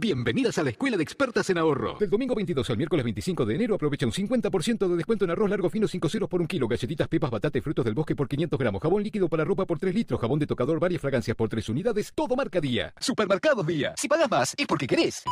Bienvenidas a la Escuela de Expertas en Ahorro. Del domingo 22 al miércoles 25 de enero aprovecha un 50% de descuento en arroz largo fino 5 ceros por un kilo, galletitas, pepas, batata y frutos del bosque por 500 gramos, jabón líquido para ropa por 3 litros, jabón de tocador, varias fragancias por 3 unidades, todo marca día. Supermercado Día. Si pagas más, es porque querés.